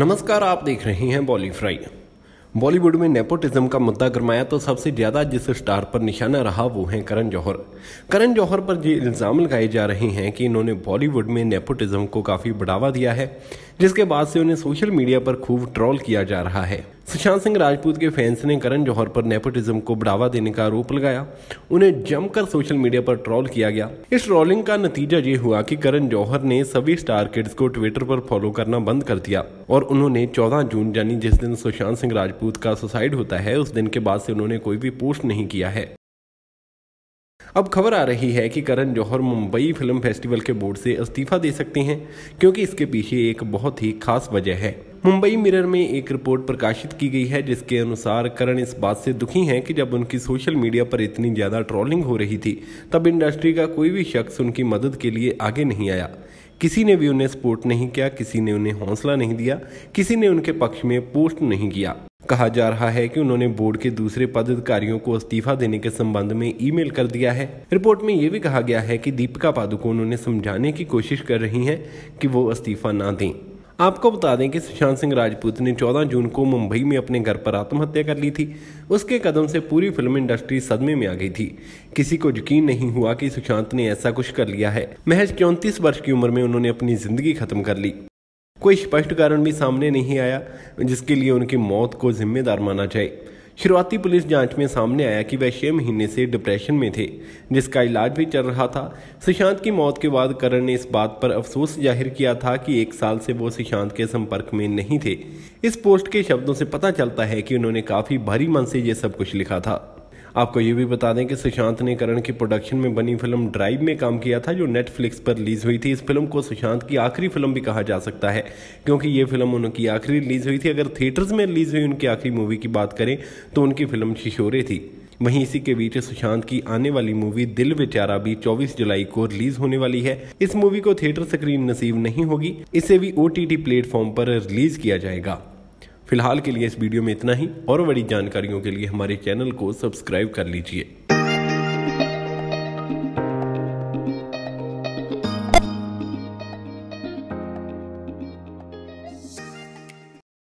नमस्कार आप देख रहे हैं बॉली फ्राई बॉलीवुड में नेपोटिज्म का मुद्दा गरमाया तो सबसे ज्यादा जिस स्टार पर निशाना रहा वो हैं करण जौहर करण जौहर पर ये इल्ज़ाम लगाए जा रहे हैं कि इन्होंने बॉलीवुड में नेपोटिज्म को काफ़ी बढ़ावा दिया है जिसके बाद से उन्हें सोशल मीडिया पर खूब ट्रोल किया जा रहा है सुशांत सिंह राजपूत के फैंस ने करण जौहर पर नेपोटिज्म को बढ़ावा देने का आरोप लगाया उन्हें जमकर सोशल मीडिया पर ट्रोल किया गया इस ट्रोलिंग का नतीजा ये हुआ कि करण जौहर ने सभी स्टार किड्स को ट्विटर पर फॉलो करना बंद कर दिया और उन्होंने 14 जून यानी जिस दिन सुशांत सिंह राजपूत का सुसाइड होता है उस दिन के बाद से उन्होंने कोई भी पोस्ट नहीं किया है अब खबर आ रही है कि करण जौहर मुंबई फिल्म फेस्टिवल के बोर्ड से इस्तीफा दे सकते हैं क्योंकि इसके पीछे एक बहुत ही खास वजह है मुंबई मिरर में एक रिपोर्ट प्रकाशित की गई है जिसके अनुसार करण इस बात से दुखी हैं कि जब उनकी सोशल मीडिया पर इतनी ज़्यादा ट्रोलिंग हो रही थी तब इंडस्ट्री का कोई भी शख्स उनकी मदद के लिए आगे नहीं आया किसी ने भी उन्हें सपोर्ट नहीं किया किसी ने उन्हें हौसला नहीं दिया किसी ने उनके पक्ष में पोस्ट नहीं किया कहा जा रहा है कि उन्होंने बोर्ड के दूसरे पदाधिकारियों को इस्तीफा देने के संबंध में ईमेल कर दिया है रिपोर्ट में यह भी कहा गया है कि दीपिका पादुकोण उन्हें समझाने की कोशिश कर रही हैं कि वो इस्तीफा ना दें आपको बता दें कि सुशांत सिंह राजपूत ने 14 जून को मुंबई में अपने घर पर आत्महत्या कर ली थी उसके कदम से पूरी फिल्म इंडस्ट्री सदमे में आ गई थी किसी को यकीन नहीं हुआ कि सुशांत ने ऐसा कुछ कर लिया है महज चौंतीस वर्ष की उम्र में उन्होंने अपनी जिंदगी खत्म कर ली कोई स्पष्ट कारण भी सामने नहीं आया जिसके लिए उनकी मौत को जिम्मेदार माना जाए शुरुआती पुलिस जांच में सामने आया कि वह छह महीने से डिप्रेशन में थे जिसका इलाज भी चल रहा था सुशांत की मौत के बाद करण ने इस बात पर अफसोस जाहिर किया था कि एक साल से वो सुशांत के संपर्क में नहीं थे इस पोस्ट के शब्दों से पता चलता है कि उन्होंने काफ़ी भारी मन से ये सब कुछ लिखा था आपको ये भी बता दें कि सुशांत ने करण की प्रोडक्शन में बनी फिल्म ड्राइव में काम किया था जो नेटफ्लिक्स पर रिलीज हुई थी इस फिल्म को सुशांत की आखिरी फिल्म भी कहा जा सकता है क्योंकि ये फिल्म उनकी आखिरी रिलीज हुई थी अगर थिएटर्स में रिलीज हुई उनकी आखिरी मूवी की बात करें तो उनकी फिल्म शिशोरे थी वहीं इसी के बीच सुशांत की आने वाली मूवी दिल बेचारा भी 24 जुलाई को रिलीज होने वाली है इस मूवी को थिएटर स्क्रीन नसीब नहीं होगी इसे भी ओ टी प्लेटफॉर्म पर रिलीज किया जाएगा फिलहाल के लिए इस वीडियो में इतना ही और बड़ी जानकारियों के लिए हमारे चैनल को सब्सक्राइब कर लीजिए